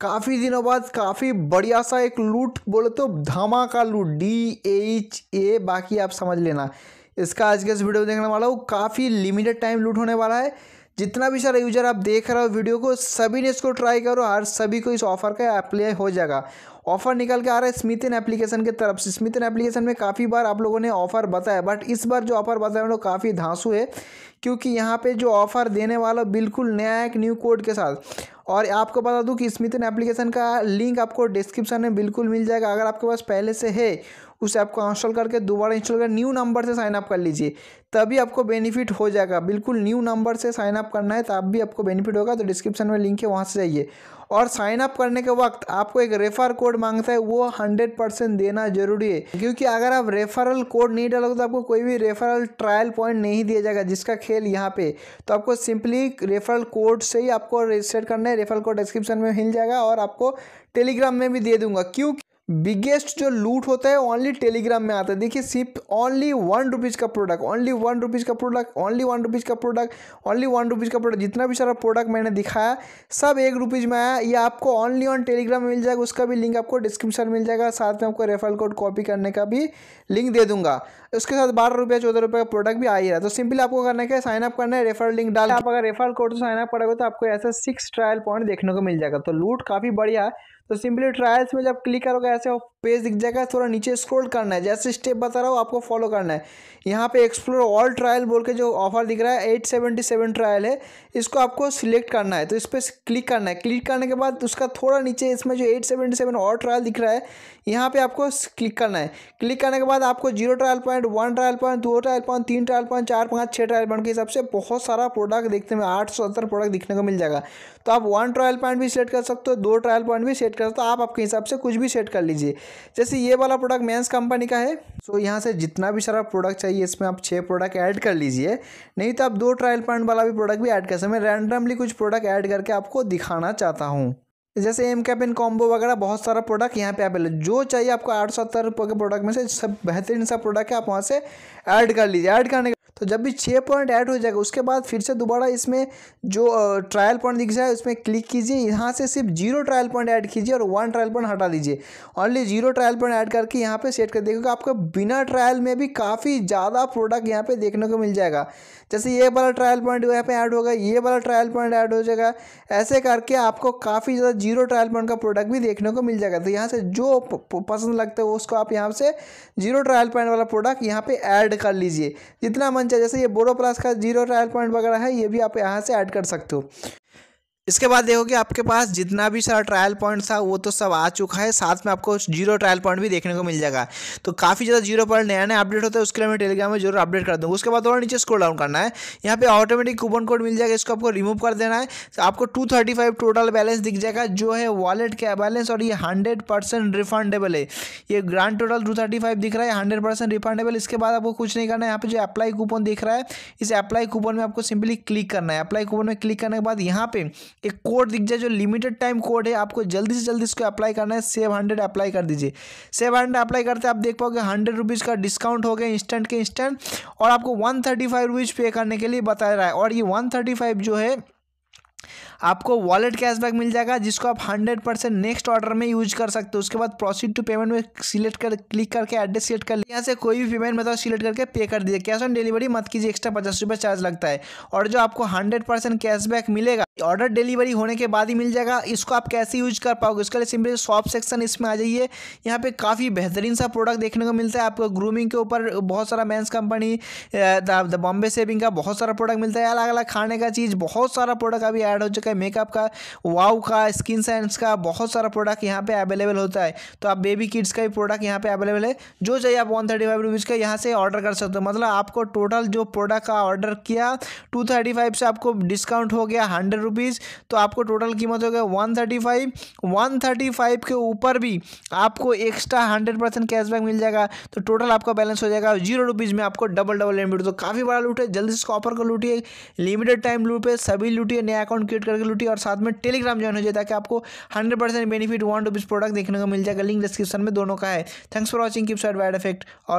काफ़ी दिनों बाद काफ़ी बढ़िया सा एक लूट बोले तो धमाका लूट डी एच ए बाकी आप समझ लेना इसका आज के इस वीडियो देखने वाला हूँ काफ़ी लिमिटेड टाइम लूट होने वाला है जितना भी सारा यूजर आप देख रहे हो वीडियो को सभी ने इसको ट्राई करो हर सभी को इस ऑफर का अप्लाई हो जाएगा ऑफर निकल के आ रहा है स्मिथन एप्लीकेशन की तरफ से स्मिथन एप्लीकेशन में काफ़ी बार आप लोगों ने ऑफर बताया बट इस बार जो ऑफर बताया उन्होंने काफ़ी धांसू है क्योंकि यहाँ पे जो ऑफर देने वाला बिल्कुल नया एक न्यू कोड के साथ और आपको बता दूं कि स्मिथन एप्लीकेशन का लिंक आपको डिस्क्रिप्शन में बिल्कुल मिल जाएगा अगर आपके पास पहले से है उस ऐप को इंस्टॉल करके दोबारा इंस्टॉल कर न्यू नंबर से साइनअप कर लीजिए तभी आपको बेनिफिट हो जाएगा बिल्कुल न्यू नंबर से साइनअप करना है तब भी आपको बेनिफिट होगा तो डिस्क्रिप्शन में लिंक है वहाँ से जाइए और साइनअप करने के वक्त आपको एक रेफर कोड मांगता है वो हंड्रेड परसेंट देना जरूरी है क्योंकि अगर आप रेफरल कोड नहीं डालोगे तो आपको कोई भी रेफरल ट्रायल पॉइंट नहीं दिया जाएगा जिसका खेल यहाँ पे तो आपको सिंपली रेफरल कोड से ही आपको रजिस्टर करना है रेफरल कोड डिस्क्रिप्शन में मिल जाएगा और आपको टेलीग्राम में भी दे दूंगा क्योंकि बिगेस्ट जो लूट होता है ओनली टेलीग्राम में आता है देखिए सिर्फ ओनली वन रुपीज़ का प्रोडक्ट ओनली वन रुपीज़ का प्रोडक्ट ओनली वन रुपीज़ का प्रोडक्ट ओनली वन रुपीज़ का प्रोडक्ट जितना भी सारा प्रोडक्ट मैंने दिखाया सब एक रुपीज़ में आया ये आपको ओनली ऑन टेलीग्राम में मिल जाएगा उसका भी लिंक आपको डिस्क्रिप्शन मिल जाएगा साथ में आपको रेफरल कोड कॉपी करने का भी लिंक दे दूंगा उसके साथ बारह रुपया चौदह रुपये का प्रोडक्ट भी आ ही रहा है तो सिंपली आपको करने का साइनअप साइन अप करना है रेफरल लिंक डाल आप अगर रेफरल कोड से साइन अप तो आपको ऐसा सिक्स ट्रायल पॉइंट देखने को मिल जाएगा तो लूट काफ़ी बढ़िया है तो सिंपली ट्रायल्स में जब क्लिक करोगे ऐसे पेज दिख जाएगा थोड़ा नीचे स्क्रॉल करना है जैसे स्टेप बता रहा हूँ आपको फॉलो करना है यहाँ पे एक्सप्लोर ऑल ट्रायल बोल के जो ऑफर दिख रहा है एट सेवेंटी सेवन ट्रायल है इसको आपको सिलेक्ट करना है तो इस पर क्लिक करना है क्लिक करने के बाद उसका थोड़ा नीचे इसमें जो एट सेवेंटी सेवन और ट्रायल दिख रहा है यहाँ पर आपको क्लिक करना है क्लिक करने के बाद आपको zero trial point one trial point दो ट्रायल पॉइंट तीन ट्रायल पॉइंट चार पाँच छः ट्रायल पॉइंट के हिसाब से बहुत सारा प्रोडक्ट देखने में आठ सौ सत्तर प्रोडक्ट दिखने को मिल जाएगा तो आप वन ट्रायल पॉइंट भी सेट कर सकते हो दो ट्रायल पॉइंट भी सेट कर सकते हो आप आपके हिसाब से कुछ भी सेट कर लीजिए जैसे ये वाला प्रोडक्ट मेंस कंपनी का है सो यहाँ से जितना भी सारा प्रोडक्ट चाहिए इसमें आप छः प्रोडक्ट ऐड कर लीजिए नहीं तो आप दो ट्रायल पॉइंट वाला भी प्रोडक्ट भी ऐड कर सकते मैं रैंडमली कुछ प्रोडक्ट ऐड करके आपको दिखाना चाहता हूँ जैसे एम कैपिन कॉम्बो वगैरह बहुत सारा प्रोडक्ट यहाँ पे अवेलेबल जो चाहिए आपको आठ सौ रुपये के प्रोडक्ट में से सब बेहतरीन सा प्रोडक्ट है आप वहाँ से ऐड कर लीजिए ऐड करने तो जब भी छः पॉइंट ऐड हो जाएगा उसके बाद फिर से दोबारा इसमें जो ट्रायल पॉइंट दिख जाए उसमें क्लिक कीजिए यहाँ से सिर्फ जीरो ट्रायल पॉइंट ऐड कीजिए और वन ट्रायल पॉइंट हटा दीजिए only zero trial point add करके यहाँ पे सेट कर देखोगे आपको बिना ट्रायल में भी काफ़ी ज़्यादा प्रोडक्ट यहाँ पे देखने को मिल जाएगा जैसे ये वाला ट्रायल पॉइंट यहाँ पर ऐड होगा ये वाला ट्रायल पॉइंट ऐड हो जाएगा ऐसे करके आपको काफ़ी ज़्यादा जीरो ट्रायल पॉइंट का प्रोडक्ट भी देखने को मिल जाएगा तो यहाँ से जो पसंद लगता है उसको आप यहाँ से जीरो ट्रायल पॉइंट वाला प्रोडक्ट यहाँ पर ऐड कर लीजिए जितना मन जैसे ये बोरो प्लस का जीरो ट्रायल पॉइंट वगैरह है ये भी आप यहाँ से ऐड कर सकते हो इसके बाद देखोगे आपके पास जितना भी सारा ट्रायल पॉइंट था वो तो सब आ चुका है साथ में आपको जीरो ट्रायल पॉइंट भी देखने को मिल जाएगा तो काफ़ी ज़्यादा जीरो पॉइंट नया नया अपडेट होता है उसके लिए मैं टेलीग्राम में जरूर अपडेट कर दूँगा उसके बाद थोड़ा नीचे स्क्रोल डाउन करना है यहाँ पे ऑटोमेटिक कूपन कोड मिल जाएगा इसको आपको रिमूव कर देना है तो आपको two thirty five total balance दिख जाएगा जो है वॉलेट का बैलेंस और ये हंड्रेड परसेंट रिफंडेबल है ये grand total two thirty five दिख रहा है हंड्रेड परसेंट रिफंडेबल इसके बाद आपको कुछ नहीं करना है यहाँ पे जो अप्लाई कूपन दिख रहा है इस अप्लाई कूपन में आपको सिंपली क्लिक करना है अप्लाई कूपन में क्लिक करने के बाद यहाँ पे एक कोड दिख जाए जो लिमिटेड टाइम कोड है आपको जल्दी से जल्दी इसको अप्लाई करना है सेव हंड्रेड अप्लाई कर दीजिए सेव हंड्रेड अप्लाई करते आप देख पाओगे हंड्रेड रुपीज़ का डिस्काउंट हो गया इंस्टेंट के इंस्टेंट और आपको वन थर्टी फाइव रुपीज़ पे करने के लिए बता रहा है और ये वन थर्टी फाइव जो है आपको वॉलेट कैशबैक मिल जाएगा जिसको आप हंड्रेड परसेंट नेक्स्ट ऑर्डर में यूज कर सकते हो उसके बाद प्रोसीड टू पेमेंट में सिलेक्ट कर क्लिक करके एड्रेस सिलेक्ट कर यहाँ से कोई भी पेमेंट मतलब सिलेक्ट करके पे कर दीजिए कैश ऑन डिलीवरी मत कीजिए एक्स्ट्रा पचास रुपये चार्ज लगता है और जो आपको हंड्रेड परसेंट कैशबैक मिलेगा ऑर्डर डिलीवरी होने के बाद ही मिल जाएगा इसको आप कैसे यूज कर पाओगे इसके लिए सिंपली शॉप सेक्शन इसमें आ जाइए यहाँ पे काफ़ी बेहतरीन सा प्रोडक्ट देखने को मिलता है आपको ग्रूमिंग के ऊपर बहुत सारा men's company the Bombay shaving का बहुत सारा प्रोडक्ट मिलता है अलग अलग खाने का चीज़ बहुत सारा प्रोडक्ट अभी एड हो चुका है मेकअप का वाव का स्किन साइंस का बहुत सारा प्रोडक्ट यहाँ पे अवेलेबल होता है तो आप बेबी किड्स का भी प्रोडक्ट यहाँ पे अवेलेबल है जो चाहिए आप वन थर्टी फाइव रुपीज़ का यहाँ से ऑर्डर कर सकते हो मतलब आपको टोटल जो प्रोडक्ट का ऑर्डर किया टू थर्टी फाइव से आपको डिस्काउंट हो गया हंड्रेड रुपीज़ तो आपको टोटल कीमत हो गया one thirty five one thirty five के ऊपर भी आपको एक्स्ट्रा हंड्रेड परसेंट कैशबैक मिल जाएगा तो टोटल आपका बैलेंस हो जाएगा जीरो रुपीज़ में आपको डबल डबल लिमिट तो काफ़ी बड़ा लूट है जल्दी से इसको ऑफर को लूटिए लिमिटेड टाइम लूट पे सभी लूटिए नया अकाउंट क्लिक करके लूटी और साथ में टेलीग्राम ज्वाइन हो जाए ताकि आपको hundred percent benefit one rupees product देखने को मिल जाएगा लिंक डिस्क्रिप्शन में दोनों का है थैंक्स फॉर वॉचिंग की साइड वाइड इफेक्ट और